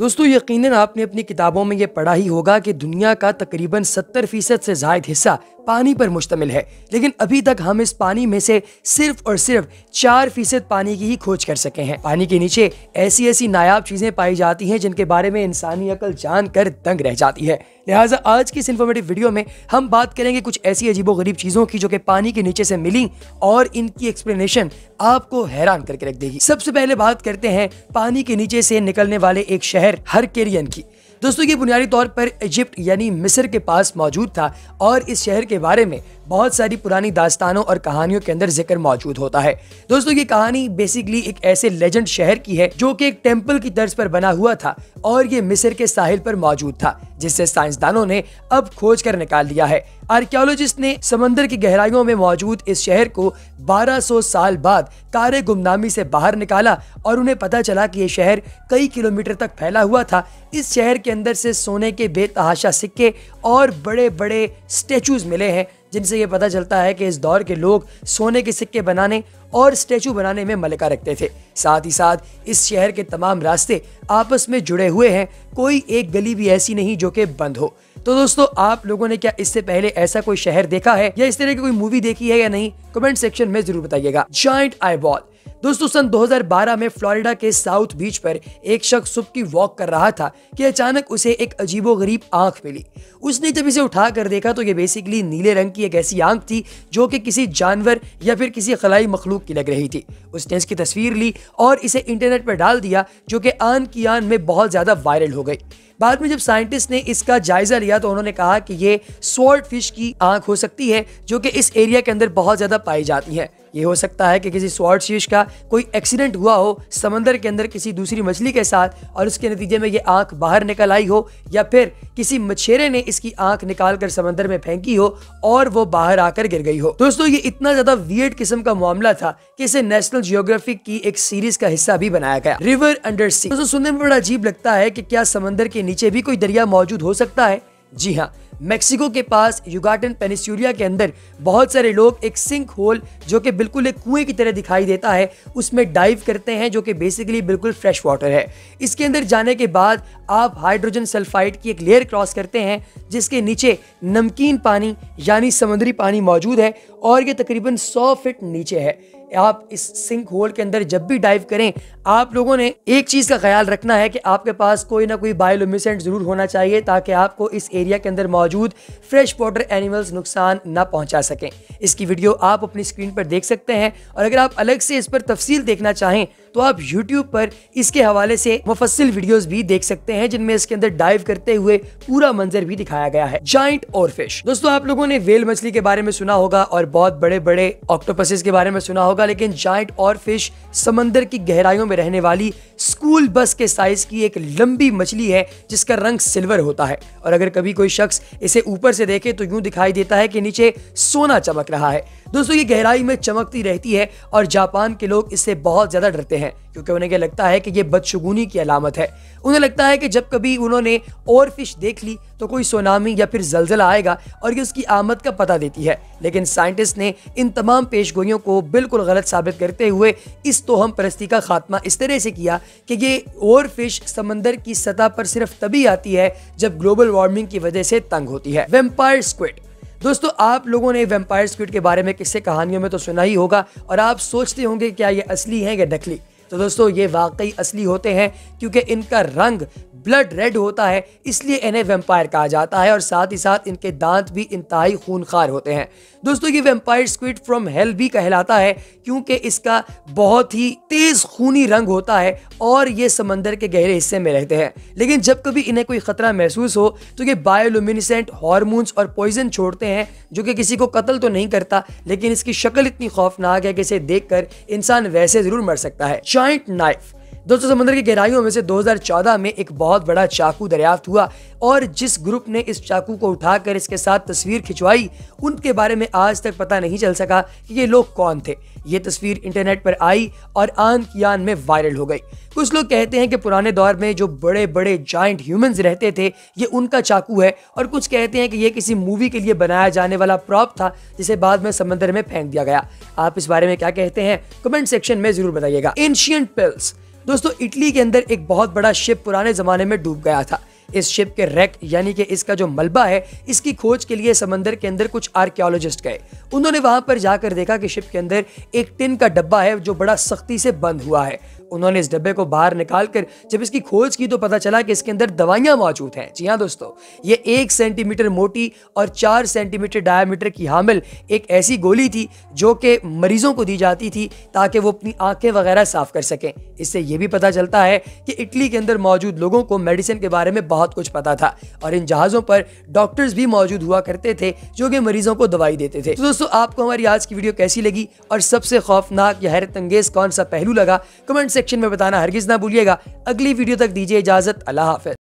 दोस्तों यकीनन आपने अपनी किताबों में ये पढ़ा ही होगा कि दुनिया का तकरीबन 70 फीसद से जायद हिस्सा पानी पर मुश्तमिल है लेकिन अभी तक हम इस पानी में से सिर्फ और सिर्फ चार फीसद पानी की ही खोज कर सके हैं पानी के नीचे ऐसी ऐसी नायाब चीजें पाई जाती हैं जिनके बारे में इंसानी अकल जान कर दंग रह जाती है लिहाजा आज की इस इन्फॉर्मेटिव वीडियो में हम बात करेंगे कुछ ऐसी अजीबो गरीब चीज़ों की जो कि पानी के नीचे से मिली और इनकी एक्सप्लेनेशन आपको हैरान करके रख देगी सबसे पहले बात करते हैं पानी के नीचे से निकलने वाले एक शहर केरियन की दोस्तों ये बुनियादी तौर पर इजिप्ट यानी मिस्र के पास मौजूद था और इस शहर के बारे में बहुत सारी पुरानी दास्तानों और कहानियों के अंदर जिक्र मौजूद होता है दोस्तों ये कहानी बेसिकली एक ऐसे लेजेंड शहर की है जो कि एक टेम्पल की तर्ज पर बना हुआ था और ये मिस्र के साहिल पर मौजूद था जिससे साइंसदानों ने अब खोज कर निकाल लिया है आर्कियोलॉजिस्ट ने समंदर की गहराइयों में मौजूद इस शहर को 1200 साल बाद कारे गुमनामी से बाहर निकाला और उन्हें पता चला कि ये शहर कई किलोमीटर तक फैला हुआ था इस शहर के अंदर से सोने के बेतहाशा सिक्के और बड़े बड़े स्टेचूज मिले हैं जिनसे ये पता चलता है कि इस दौर के लोग सोने के सिक्के बनाने और स्टैचू बनाने में मलका रखते थे साथ ही साथ इस शहर के तमाम रास्ते आपस में जुड़े हुए हैं कोई एक गली भी ऐसी नहीं जो कि बंद हो तो दोस्तों आप लोगों ने क्या इससे पहले ऐसा कोई शहर देखा है या इस तरह की कोई मूवी देखी है या नहीं कमेंट सेक्शन में जरूर बताइएगा जॉइंट आई बॉल दोस्तों सन 2012 में फ्लोरिडा के साउथ बीच पर एक शख्स सुबह की वॉक कर रहा था कि अचानक उसे एक अजीबोगरीब आंख मिली उसने जब इसे उठा कर देखा तो ये बेसिकली नीले रंग की एक ऐसी आंख थी जो कि किसी जानवर या फिर किसी खलाई मखलूक की लग रही थी उसने इसकी तस्वीर ली और इसे इंटरनेट पर डाल दिया जो कि आन की आन में बहुत ज़्यादा वायरल हो गई बाद में जब साइंटिस्ट ने इसका जायजा लिया तो उन्होंने कहा कि ये स्वॉर्ड फिश की आंख हो सकती है जो कि इस एरिया के अंदर बहुत ज़्यादा पाई जाती है ये हो सकता है कि किसी स्वॉर्ड शीश का कोई एक्सीडेंट हुआ हो समंदर के अंदर किसी दूसरी मछली के साथ और उसके नतीजे में ये आंख बाहर निकल आई हो या फिर किसी मछेरे ने इसकी आंख निकाल कर समंदर में फेंकी हो और वो बाहर आकर गिर गई हो दोस्तों ये इतना ज्यादा वियड किस्म का मामला था कि इसे नेशनल जियोग्राफी की एक सीरीज का हिस्सा भी बनाया गया रिवर अंडर सी दोस्तों सुनने में बड़ा अजीब लगता है कि क्या समंदर के नीचे भी कोई दरिया मौजूद हो सकता है जी हाँ मेक्सिको के पास युगाटन पेनिस्यूरिया के अंदर बहुत सारे लोग एक सिंक होल जो कि बिल्कुल एक कुएं की तरह दिखाई देता है उसमें डाइव करते हैं जो कि बेसिकली बिल्कुल फ्रेश वाटर है इसके अंदर जाने के बाद आप हाइड्रोजन सल्फाइड की एक लेयर क्रॉस करते हैं जिसके नीचे नमकीन पानी यानी समुद्री पानी मौजूद है और ये तकरीबन सौ फिट नीचे है आप इस सिंक होल के अंदर जब भी डाइव करें आप लोगों ने एक चीज़ का ख्याल रखना है कि आपके पास कोई ना कोई बायोलोमिसेंट ज़रूर होना चाहिए ताकि आपको इस एरिया के अंदर मौजूद फ्रेश वाटर एनिमल्स नुकसान ना पहुंचा सकें इसकी वीडियो आप अपनी स्क्रीन पर देख सकते हैं और अगर आप अलग से इस पर तफसील देखना चाहें तो आप यूट्यूब पर इसके हवाले से मुफसिल वीडियोस भी देख सकते हैं जिनमें इसके अंदर डाइव करते हुए पूरा मंजर भी दिखाया गया है जॉइंट और फिश दोस्तों आप लोगों ने वेल मछली के बारे में सुना होगा और बहुत बड़े बड़े ऑक्टोपसेस के बारे में सुना होगा लेकिन जॉइंट और फिश समंदर की गहराइयों में रहने वाली स्कूल बस के साइज की एक लंबी मछली है जिसका रंग सिल्वर होता है और अगर कभी कोई शख्स इसे ऊपर से देखे तो यूं दिखाई देता है कि नीचे सोना चमक रहा है दोस्तों ये गहराई में चमकती रहती है और जापान के लोग इससे बहुत ज्यादा डरते हैं हैं क्योंकि उन्हें क्या लगता है कि ये बदशगुनी की अलामत है उन्हें लगता है कि जब कभी उन्होंने और फिश देख ली तो कोई सोनामी या फिर जलजला आएगा और ये उसकी आमद का पता देती है लेकिन साइंटिस्ट ने इन तमाम पेशगोइयों को बिल्कुल गलत साबित करते हुए इस तोहम परस्ती का खात्मा इस तरह से किया कि ये और फिश समंदर की सतह पर सिर्फ तभी आती है जब ग्लोबल वार्मिंग की वजह से तंग होती है वेम्पायर स्क्विड दोस्तों आप लोगों ने वेम्पायर स्क्विड के बारे में किससे कहानियों में तो सुना ही होगा और आप सोचते होंगे क्या ये असली हैं या नकली तो दोस्तों ये वाकई असली होते हैं क्योंकि इनका रंग ब्लड रेड होता है इसलिए इन्हें वेम्पायर कहा जाता है और साथ ही साथ इनके दांत भी इंतहाई खूनखार होते हैं दोस्तों ये वेम्पायर स्क्विड फ्रॉम हेल भी कहलाता है क्योंकि इसका बहुत ही तेज खूनी रंग होता है और ये समंदर के गहरे हिस्से में रहते हैं लेकिन जब कभी इन्हें कोई खतरा महसूस हो तो ये बायोलुमिनिसेंट हॉर्मोन्स और पॉइजन छोड़ते हैं जो कि किसी को कत्ल तो नहीं करता लेकिन इसकी शक्ल इतनी खौफनाक है कि इसे देखकर इंसान वैसे जरूर मर सकता है जॉइंट नाइफ दोस्तों समुद्र की गहराइयों में से 2014 में एक बहुत बड़ा चाकू दरियाफ्त हुआ और जिस ग्रुप ने इस चाकू को उठाकर इसके साथ तस्वीर खिंचवाई उनके बारे में आज तक पता नहीं चल सका कि ये लोग कौन थे ये तस्वीर इंटरनेट पर आई और आन की आन में वायरल हो गई कुछ लोग कहते हैं कि पुराने दौर में जो बड़े बड़े जॉइंट ह्यूमंस रहते थे ये उनका चाकू है और कुछ कहते हैं कि ये किसी मूवी के लिए बनाया जाने वाला प्रॉप था जिसे बाद में समंदर में फेंक दिया गया आप इस बारे में क्या कहते हैं कमेंट सेक्शन में जरूर बताइएगा एंशियंट पिल्स दोस्तों इटली के अंदर एक बहुत बड़ा शिप पुराने ज़माने में डूब गया था इस शिप के रैक यानी कि इसका जो मलबा है इसकी खोज के लिए समंदर के अंदर कुछ आर्कियोलॉजिस्ट गए उन्होंने वहां पर जाकर देखा कि शिप के अंदर एक टिन का डब्बा है जो बड़ा सख्ती से बंद हुआ है उन्होंने इस डब्बे को बाहर निकाल कर जब इसकी खोज की तो पता चला कि इसके अंदर दवाइयाँ मौजूद हैं जी हाँ दोस्तों ये एक सेंटीमीटर मोटी और चार सेंटीमीटर डायामीटर की हामिल एक ऐसी गोली थी जो कि मरीजों को दी जाती थी ताकि वो अपनी आंखें वगैरह साफ कर सकें इससे यह भी पता चलता है कि इटली के अंदर मौजूद लोगों को मेडिसिन के बारे में बहुत कुछ पता था और इन जहाज़ों पर डॉक्टर्स भी मौजूद हुआ करते थे जो कि मरीजों को दवाई देते थे तो दोस्तों आपको हमारी आज की वीडियो कैसी लगी और सबसे खौफनाक या हैरत अंगेज कौन सा पहलू लगा कमेंट सेक्शन में बताना हरगिज ना भूलिएगा अगली वीडियो तक दीजिए इजाजत अल्लाह हाफिज